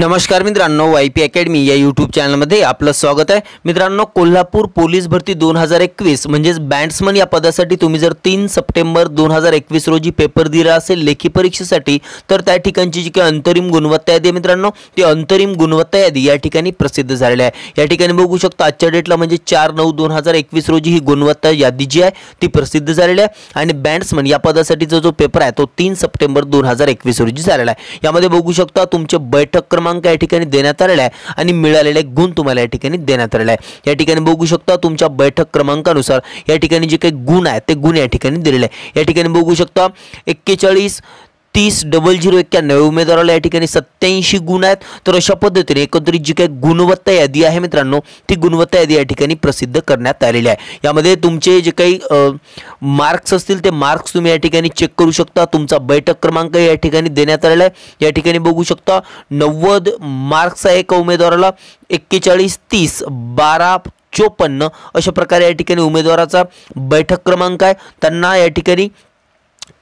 नमस्कार मित्रांनो Y P academy या यूट्यूब चॅनलमध्ये आपलं स्वागत आहे मित्रांनो कोल्हापूर पोलीस भरती दोन हजार एकवीस म्हणजेच बँड्समन या पदासाठी तुम्ही जर तीन सप्टेंबर दोन हजार एकवीस रोजी पेपर दिला असेल लेखी परीक्षेसाठी तर त्या ठिकाणची जी काही अंतरिम गुणवत्ता यादी आहे मित्रांनो ती अंतरिम गुणवत्ता यादी या ठिकाणी प्रसिद्ध झालेली आहे या ठिकाणी बघू शकता आजच्या डेटला म्हणजे चार नऊ दोन हजार एकवीस रोजी ही गुणवत्ता यादी जी आहे ती प्रसिद्ध झालेली आहे आणि बँड्समन या पदासाठीचा जो पेपर आहे तो तीन सप्टेंबर दोन हजार एकवीस रोजी झालेला आहे यामध्ये बघू शकता तुमचे बैठक क्रमांक क्रमांक या ठिकाणी देण्यात आलेला आहे आणि मिळालेले गुण तुम्हाला या ठिकाणी देण्यात आलेला आहे या ठिकाणी बघू शकता तुमच्या बैठक क्रमांकानुसार या ठिकाणी जे काही गुण आहेत ते गुण या ठिकाणी दिलेले आहे या ठिकाणी बघू शकता एक्केचाळीस तीस डबल झिरो एक्क्याण्णव उमेदवाराला या ठिकाणी सत्याऐंशी गुण आहेत तर अशा पद्धतीने एकंदरीत जी काही गुणवत्ता यादी आहे मित्रांनो ती गुणवत्ता यादी या ठिकाणी प्रसिद्ध करण्यात आलेली आहे यामध्ये तुमचे जे काही मार्क्स असतील ते मार्क्स तुम्ही या ठिकाणी चेक करू शकता तुमचा बैठक क्रमांक या ठिकाणी देण्यात आलेला आहे या ठिकाणी बघू शकता नव्वद मार्क्स आहे एका उमेदवाराला एक्केचाळीस तीस बारा चोपन्न अशा प्रकारे या ठिकाणी उमेदवाराचा बैठक क्रमांक आहे त्यांना या ठिकाणी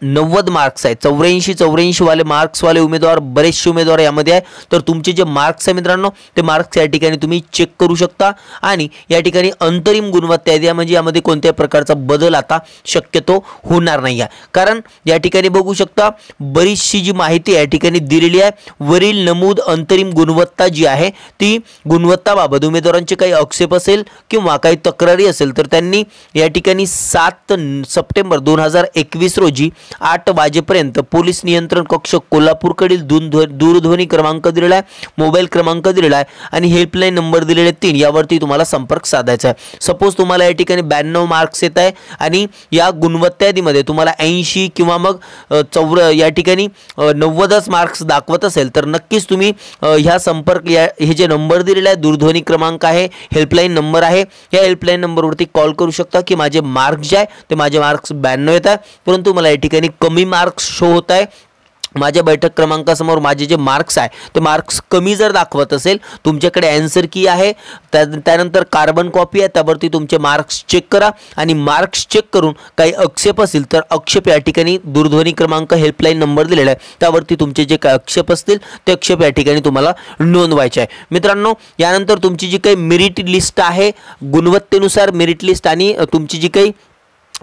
नव्वद मार्क्स आहेत चौऱ्याऐंशी चौऱ्याऐंशीवाले मार्क्सवाले उमेदवार बरेचसे उमेदवार यामध्ये आहे तर तुमचे जे मार्क्स आहे मित्रांनो ते मार्क्स या ठिकाणी तुम्ही चेक करू शकता आणि या ठिकाणी अंतरिम गुणवत्ता आहे म्हणजे यामध्ये कोणत्याही प्रकारचा बदल आता शक्यतो होणार नाही आहे कारण या ठिकाणी बघू शकता बरीचशी जी माहिती या ठिकाणी दिलेली आहे वरील नमूद अंतरिम गुणवत्ता जी आहे ती गुणवत्ताबाबत उमेदवारांचे काही आक्षेप असेल किंवा काही तक्रारी असेल तर त्यांनी या ठिकाणी सात सप्टेंबर दोन हजार एकवीस रोजी आठ वाजेपर्यंत पोलीस नियंत्रण कक्ष कोल्हापूरकडील दूरध्व दूरध्वनी क्रमांक दिलेला आहे मोबाईल क्रमांक दिलेला आहे आणि हेल्पलाईन नंबर दिलेले तीन यावरती तुम्हाला संपर्क साधायचा आहे सपोज तुम्हाला या ठिकाणी ब्याण्णव मार्क्स येत आहे आणि या गुणवत्तादीमध्ये तुम्हाला ऐंशी किंवा मग चौर या ठिकाणी नव्वदच मार्क्स दाखवत असेल तर नक्कीच तुम्ही ह्या संपर्क या हे जे नंबर दिलेला आहे दूरध्वनी क्रमांक आहे हेल्पलाईन नंबर आहे या हेल्पलाईन नंबरवरती कॉल करू शकता की माझे मार्क्स जे आहे ते माझे मार्क्स ब्याण्णव येत आहे परंतु मला या ठिकाणी ठिकाणी कमी मार्क्स शो होत आहे माझ्या बैठक क्रमांकासमोर माझे जे मार्क्स आहे ते मार्क्स कमी जर दाखवत असेल तुमच्याकडे अँसर की आहे त्या त्यानंतर कार्बन कॉपी आहे त्यावरती तुमचे मार्क्स चेक करा आणि मार्क्स चेक करून काही आक्षेप असतील तर आक्षेप या ठिकाणी दूरध्वनी क्रमांक हेल्पलाईन नंबर दिलेला आहे त्यावरती तुमचे जे काही आक्षेप असतील ते आक्षेप या ठिकाणी तुम्हाला नोंदवायचे आहे मित्रांनो यानंतर तुमची जी काही मेरिट लिस्ट आहे गुणवत्तेनुसार मेरिट लिस्ट आणि तुमची जी काही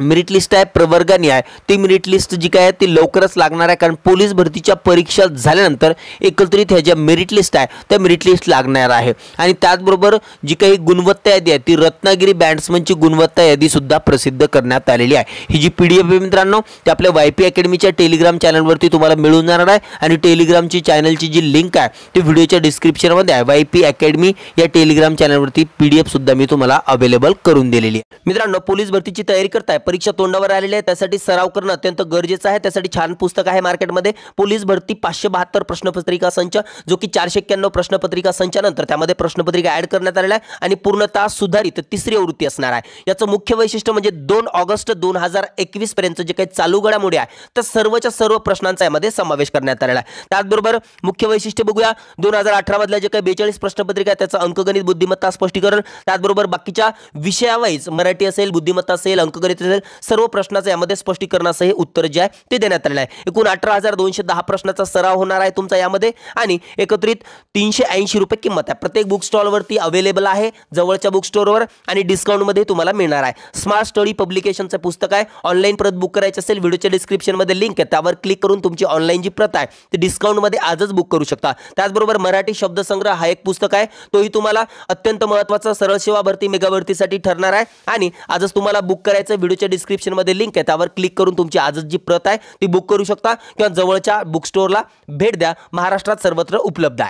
मेरिट लिस्ट आहे प्रवर्गाने आहे ती मेरिट लिस्ट जी काय आहे ती लवकरच लागणार आहे कारण पोलीस भरतीच्या परीक्षा झाल्यानंतर एकत्रित ह्या ज्या मेरिट लिस्ट आहे त्या मेरिट लिस्ट लागणार आहे आणि त्याचबरोबर जी काही गुणवत्ता यादी आहे ती रत्नागिरी बँड्समनची गुणवत्ता यादीसुद्धा प्रसिद्ध करण्यात आलेली आहे ही जी पी डी एफ आहे मित्रांनो ती आपल्या वाय पी अकॅडमीच्या टेलिग्राम चॅनलवरती तुम्हाला मिळून जाणार आहे आणि टेलिग्रामची चॅनलची जी लिंक आहे ती व्हिडिओच्या डिस्क्रिप्शनमध्ये आहे वाय पी अकॅडमी या टेलिग्राम चॅनलवरती पी डी एफसुद्धा मी तुम्हाला अवेलेबल करून दिलेली आहे मित्रांनो पोलीस भरतीची तयारी करताय परीक्षा तोंडावर आलेल्या आहे त्यासाठी सराव करणं अत्यंत गरजेचं आहे त्यासाठी छान पुस्तक आहे मार्केटमध्ये पोलीस भरती पाचशे बहात्तर प्रश्नपत्रिका संच जो की चारशे एक्क्याण्णव प्रश्नपत्रिका संचानंतर त्यामध्ये प्रश्नपत्रिका ऍड करण्यात आलेला आहे आणि पूर्णतः सुधारित तिसरी आवृत्ती असणार आहे याचं मुख्य वैशिष्ट्य म्हणजे दोन ऑगस्ट दोन हजार एकवीस पर्यंत जे काही चालू घडामोडी आहे तर सर्वच्या सर्व प्रश्नांचा यामध्ये समावेश करण्यात आलेला आहे त्याचबरोबर मुख्य वैशिष्ट्य बघूया दोन हजार अठरामधल्या जे काही बेचाळीस प्रश्नपत्रिका आहे त्याचं अंकगणित बुद्धिमत्ता स्पष्टीकरण त्याचबरोबर बाकीच्या विषयावाईज मराठी असेल बुद्धिमत्ता असेल अंकगणित असेल सर्व प्रश्नाचं यामध्ये स्पष्टीकरणाचं हे उत्तर जे आहे ते देण्यात आलेलं आहे एकूण अठरा हजार दोनशे दहा प्रश्नाचा सराव होणार आहे तुमचा यामध्ये आणि एकत्रित तीनशे ऐंशी रुपये किंमत आहे प्रत्येक बुक स्टॉलवरती अवेलेबल आहे जवळच्या बुक स्टोरवर आणि डिस्काउंटमध्ये तुम्हाला मिळणार आहे स्मार्ट स्टडी पब्लिकेशनचं पुस्तक आहे ऑनलाईन प्रत बुक करायचं असेल व्हिडिओच्या डिस्क्रिप्शनमध्ये लिंक आहे त्यावर क्लिक करून तुमची ऑनलाईन जी प्रत आहे ती डिस्काउंटमध्ये आजच बुक करू शकता त्याचबरोबर मराठी शब्दसंग्रह हा एक पुस्तक आहे तोही तुम्हाला अत्यंत महत्त्वाचा सरळ सेवा भरती मेगा ठरणार आहे आणि आजच तुम्हाला बुक करायचं व्हिडिओच्या डिस्क्रिप्शन डिस्क्रिप्शनमध्ये लिंक आहे त्यावर क्लिक करून तुमची आजच जी प्रत आहे ती बुक करू शकता किंवा जवळच्या बुक स्टोअरला भेट द्या महाराष्ट्रात सर्वत्र उपलब्ध आहे